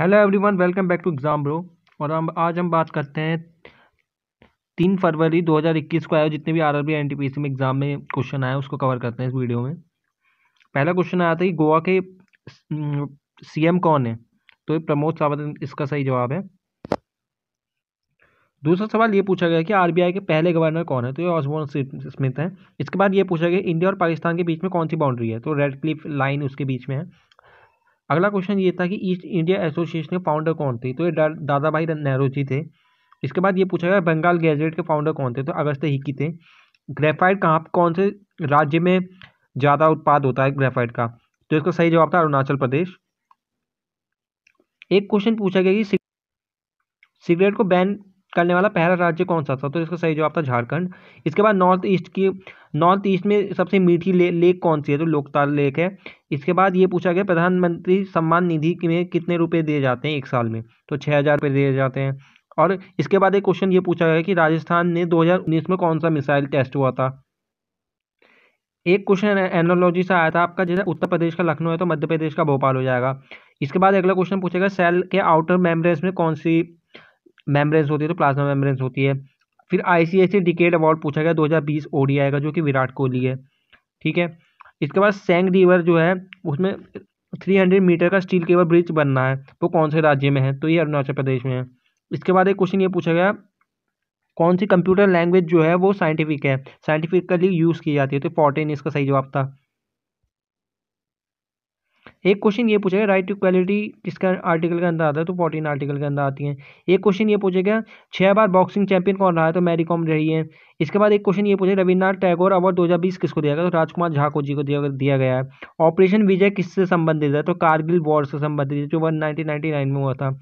hello everyone welcome back to exam bro और हम आज हम बात करते हैं तीन फरवरी 2021 को आया जितने भी R R B N T P में एग्ज़ाम में क्वेश्चन आया उसको कवर करते हैं इस वीडियो में पहला क्वेश्चन आया था कि गोवा के सीएम कौन है तो प्रमोद सावंत इसका सही जवाब है दूसरा सवाल ये पूछा गया कि आर के पहले गवर्नर कौन है तो ये ऑसबोर्न स्मिथ है इसके बाद ये पूछा गया इंडिया और पाकिस्तान के बीच में कौन सी बाउंड्री है तो रेड क्लिफ लाइन उसके बीच में है अगला क्वेश्चन ये था कि ईस्ट इंडिया एसोसिएशन के फाउंडर कौन थे तो ये दादा भाई नेहरू जी थे इसके बाद ये पूछा गया बंगाल गैजेट के फाउंडर कौन थे तो अगस्त हिक्की थे ग्रेफाइट कहाँ कौन से राज्य में ज़्यादा उत्पाद होता है ग्रेफाइट का तो इसका सही जवाब था अरुणाचल प्रदेश एक क्वेश्चन पूछा गया कि सिगरेट को बैन करने वाला पहला राज्य कौन सा था तो इसका सही जवाब था झारखंड इसके बाद नॉर्थ ईस्ट की नॉर्थ ईस्ट में सबसे मीठी ले, लेक कौन सी है तो लोकताल लेक है इसके बाद ये पूछा गया प्रधानमंत्री सम्मान निधि में कितने रुपए दिए जाते हैं एक साल में तो छः हज़ार रुपये दिए जाते हैं और इसके बाद एक क्वेश्चन ये पूछा गया कि राजस्थान ने दो में कौन सा मिसाइल टेस्ट हुआ था एक क्वेश्चन एनोलॉजी से आया था आपका जैसे उत्तर प्रदेश का लखनऊ है तो मध्य प्रदेश का भोपाल हो जाएगा इसके बाद अगला क्वेश्चन पूछेगा सेल के आउटर मेम्ब्रेन्स में कौन सी मेम्ब्रेन्स होती है तो प्लाज्मा मेम्ब्रेन्स होती है फिर आई सी डिकेड अवार्ड पूछा गया 2020 ओडीआई का जो कि विराट कोहली है ठीक है इसके बाद सेंग रिवर जो है उसमें 300 मीटर का स्टील केबल ब्रिज बनना है वो कौन से राज्य में है तो ये अरुणाचल प्रदेश में है इसके बाद एक क्वेश्चन ये पूछा गया कौन सी कंप्यूटर लैंग्वेज जो है वो साइंटिफिक है साइंटिफिकली यूज़ की जाती है तो फोर्टीन इसका सही जवाब था एक क्वेश्चन ये पूछेगा राइट टू क्वालिटी किसका आर्टिकल के अंदर आता है तो फोर्टीन आर्टिकल के अंदर आती है एक क्वेश्चन ये पूछेगा छह बार बॉक्सिंग चैंपियन कौन रहा है तो मैरी कॉम रही है इसके बाद एक क्वेश्चन ये पूछे रविन्द्रनाथ टैगोर अवार्ड बीस किसको दिया गया तो राजकुमार झा को जी को दिया गया है ऑपरेशन विजय किससे संबंधित है तो कारगिल वॉर से संबंधित है जो वन नाइनटीन में हुआ था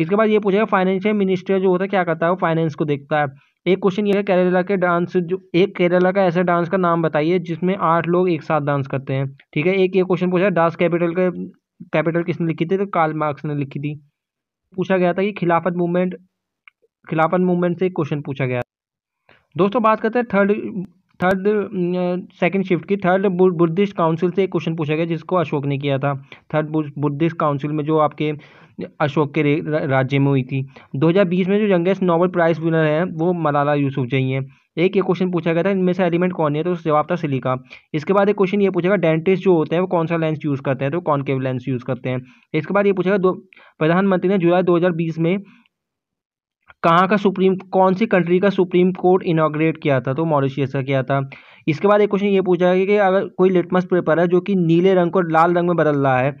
इसके बाद ये पूछेगा फाइनेंशियल मिनिस्टर जो होता है क्या करता है वो फाइनेंस को देखता है एक क्वेश्चन ये है केरला के डांस जो एक केरला का ऐसा डांस का नाम बताइए जिसमें आठ लोग एक साथ डांस करते हैं ठीक है एक ये क्वेश्चन पूछा डांस कैपिटल के कैपिटल किसने लिखी थी तो कार्ल मार्क्स ने लिखी थी पूछा गया था कि खिलाफत मूवमेंट खिलाफत मूवमेंट से एक क्वेश्चन पूछा गया दोस्तों बात करते हैं थर्ड थर्ड सेकंड शिफ्ट की थर्ड बुद्धिस्ट काउंसिल से एक क्वेश्चन पूछा गया जिसको अशोक ने किया था थर्ड बुद्धिस्ट काउंसिल में जो आपके uh, अशोक के राज्य में हुई थी 2020 में जो यंगेस्ट नोबल प्राइज विनर हैं वो मलाला जई हैं एक ये क्वेश्चन पूछा गया था इनमें से एलिमेंट कौन है तो जवाब था सिलिका इसके बाद एक क्वेश्चन ये पूछेगा डेंटिस्ट जो होते हैं वो कौन सा लेंस यूज़ करते हैं तो कॉन्केव लेंस यूज़ करते हैं इसके बाद ये पूछेगा दो प्रधानमंत्री ने जुलाई 2020 में कहाँ का सुप्रीम कौन सी कंट्री का सुप्रीम कोर्ट इनाग्रेट किया था तो मॉरिशियस का किया था इसके बाद एक क्वेश्चन ये पूछा गया कि अगर कोई लिटमस पेपर है जो कि नीले रंग को लाल रंग में बदल रहा है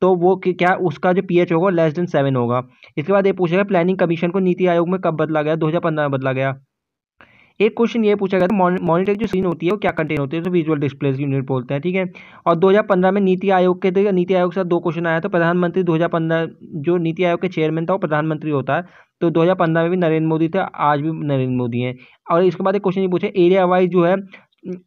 तो वो क्या उसका जो पीएच होगा लेस देन सेवन होगा इसके बाद ये पूछा गया प्लानिंग कमीशन को नीति आयोग में कब बदला गया दो में बदला गया एक क्वेश्चन ये पूछा गया था मॉनिटर जो सीन होती है वो क्या कंटेन होती है तो विजुअल डिस्प्ले यूनिट बोलते हैं ठीक है और 2015 में नीति आयोग के नीति आयोग के साथ दो क्वेश्चन आया था प्रधानमंत्री 2015 जो नीति आयोग के चेयरमैन था वो प्रधानमंत्री होता है तो 2015 में भी नरेंद्र मोदी थे आज भी नरेंद्र मोदी हैं और इसके बाद एक क्वेश्चन ये पूछे एरिया वाइज जो है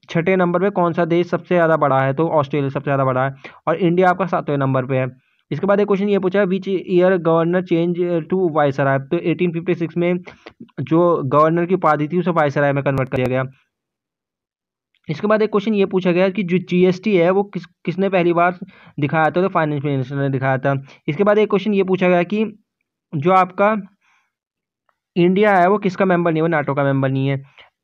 छठे नंबर पर कौन सा देश सबसे ज़्यादा बड़ा है तो ऑस्ट्रेलिया सबसे ज़्यादा बड़ा है और इंडिया आपका सातवें नंबर पर है इसके बाद एक क्वेश्चन ये पूछा है which year governor change to viceroy तो 1856 में जो गवर्नर की उपाधि थी उसे वायसराय में कन्वर्ट कर दिया गया इसके बाद एक क्वेश्चन ये पूछा गया कि जो जीएसटी है वो किस किसने पहली बार दिखाया था तो फाइनेंस मिनिस्टर ने दिखाया था इसके बाद एक क्वेश्चन ये पूछा गया कि जो आपका इंडिया है वो किसका मेंबर नहीं है नाटो का मेंबर नहीं है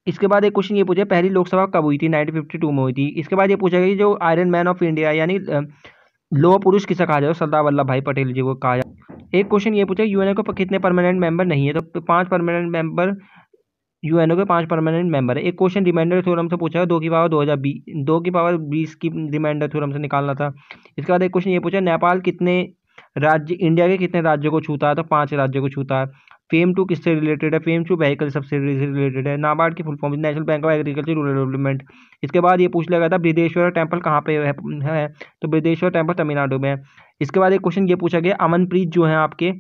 इसके बाद एक क्वेश्चन ये पूछा पहली लोकसभा कब हुई थी नाइनटीन में हुई थी इसके बाद ये पूछा गया कि जो आयरन मैन ऑफ इंडिया यानी लोह पुरुष किसे कहा जाए सरदार वल्लभ भाई पटेल जी को कहा जाए एक क्वेश्चन ये पूछा यूएनओ के कितने परमानेंट मेंबर नहीं है तो पांच परमानेंट मेंबर यूएनओ के पांच परमानेंट मेंबर है एक क्वेश्चन रिमाइंडर थ्योरम से पूछा है दो की पावर दो हज़ार बीस दो की पावर बीस की रिमाइंडर थ्योरम से निकालना था इसके बाद एक क्वेश्चन ये पूछा नेपाल कितने राज्य इंडिया के कितने राज्यों को छूता है तो पाँच राज्यों को छूता है फेम टू किससे रिलेटेड है फेम टू वहीकल सबसे रिलेटेड है नाबार्ड की full form National Bank of Agriculture Rural Development इसके बाद ये पूछ लिया गया था बृदेश्वर टेम्पल कहाँ पे है तो बृदेश्वर टेम्पल तमिलनाडु में है इसके बाद एक क्वेश्चन ये पूछा गया अमनप्रीत जो है आपके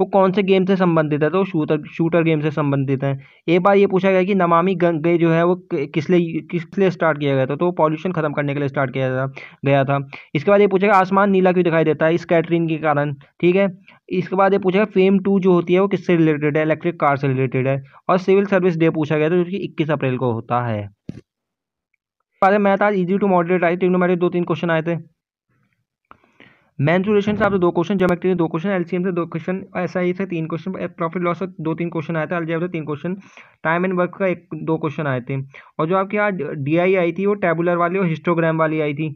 वो कौन से गेम से संबंधित है तो शूटर शूटर गेम से संबंधित है एक बार ये पूछा गया कि नमामि गंगे जो है वो किस लिए किस लिए स्टार्ट किया गया था तो पॉल्यूशन खत्म करने के लिए स्टार्ट किया था गया था इसके बाद ये पूछेगा आसमान नीला क्यों दिखाई देता है इस कैटरिन के कारण ठीक है इसके बाद ये पूछेगा फेम टू जो होती है वो किससे रिलेटेड है इलेक्ट्रिक कार से रिलेटेड है और सिविल सर्विस डे पूछा गया था जो कि इक्कीस अप्रैल को होता है मैं आज इजी टू मॉडरेट आई थी मेरे दो तीन क्वेश्चन आए थे मैंसुरेशन से आपसे दो क्वेश्चन जोमेट्री से दो क्वेश्चन एलसीएम से दो क्वेश्चन ऐसा ही से तीन क्वेश्चन प्रॉफिट लॉस से दो तीन क्वेश्चन आए थे अलजेब्रा से तीन क्वेश्चन टाइम एंड वर्क का एक दो क्वेश्चन आए थे और जो आपके आज डी आई थी वो टेबुलर वाली और हिस्टोग्राम वाली आई थी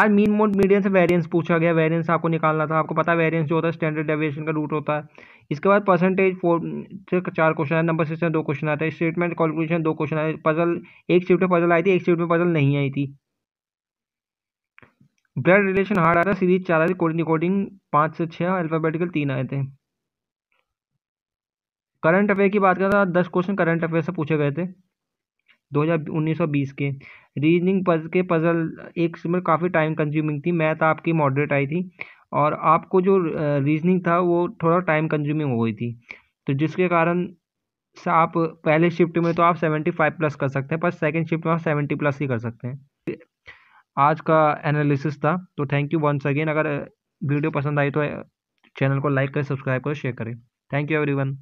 आज मीन मोड मीडियम से वेरियंस पूछा गया वेरियंस आपको निकालना था आपको पता है वेरियंस जो होता है स्टैंडर्ड डेविएशन का रूट होता है इसके बाद परसेंटेज फोर से चार क्वेश्चन आए नंबर सिस्टम दो क्वेश्चन आते हैं स्टेटमेंट कैलकुलेशन दो क्वेश्चन आए पजल एक शिफ्ट में पजल आई थी एक शिफ्ट में पजल नहीं आई थी ब्लड रिलेशन हार्ड आ रहा है सीरीज चार आ रही कोडिंग कोडिंग पाँच से छः अल्फाबेटिकल तीन आए थे करंट अफेयर की बात करें तो दस क्वेश्चन करंट अफेयर से पूछे गए थे 2019-20 के रीजनिंग पज के पजल एक समय काफ़ी टाइम कंज्यूमिंग थी मैथ आपकी मॉडरेट आई थी और आपको जो रीजनिंग था वो थोड़ा टाइम कंज्यूमिंग हो गई थी तो जिसके कारण से आप पहले शिफ्ट में तो आप सेवेंटी फाइव प्लस कर सकते हैं पर सेकेंड शिफ्ट में आप सेवेंटी प्लस ही कर सकते हैं आज का एनालिसिस था तो थैंक यू वंस अगेन अगर वीडियो पसंद आई तो चैनल को लाइक करें सब्सक्राइब करें शेयर करें थैंक यू एवरीवन